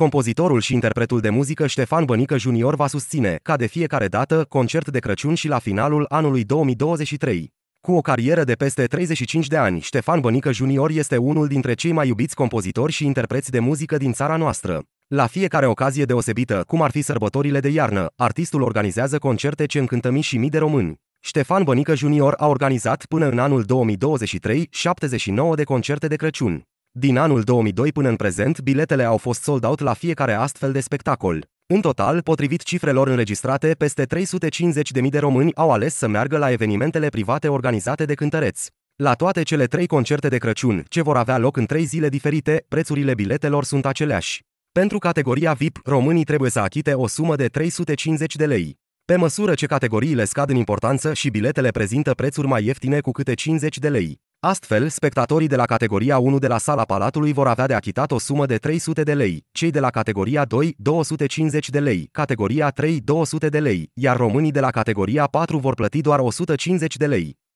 Compozitorul și interpretul de muzică Ștefan Bănică Junior va susține, ca de fiecare dată, concert de Crăciun și la finalul anului 2023. Cu o carieră de peste 35 de ani, Ștefan Bănică Junior este unul dintre cei mai iubiți compozitori și interpreți de muzică din țara noastră. La fiecare ocazie deosebită, cum ar fi sărbătorile de iarnă, artistul organizează concerte ce încântă mii și mii de români. Ștefan Bănică Junior a organizat până în anul 2023 79 de concerte de Crăciun. Din anul 2002 până în prezent, biletele au fost sold out la fiecare astfel de spectacol. În total, potrivit cifrelor înregistrate, peste 350.000 de români au ales să meargă la evenimentele private organizate de cântăreți. La toate cele trei concerte de Crăciun, ce vor avea loc în trei zile diferite, prețurile biletelor sunt aceleași. Pentru categoria VIP, românii trebuie să achite o sumă de 350 de lei. Pe măsură ce categoriile scad în importanță și biletele prezintă prețuri mai ieftine cu câte 50 de lei. Astfel, spectatorii de la categoria 1 de la sala Palatului vor avea de achitat o sumă de 300 de lei, cei de la categoria 2 250 de lei, categoria 3 200 de lei, iar românii de la categoria 4 vor plăti doar 150 de lei.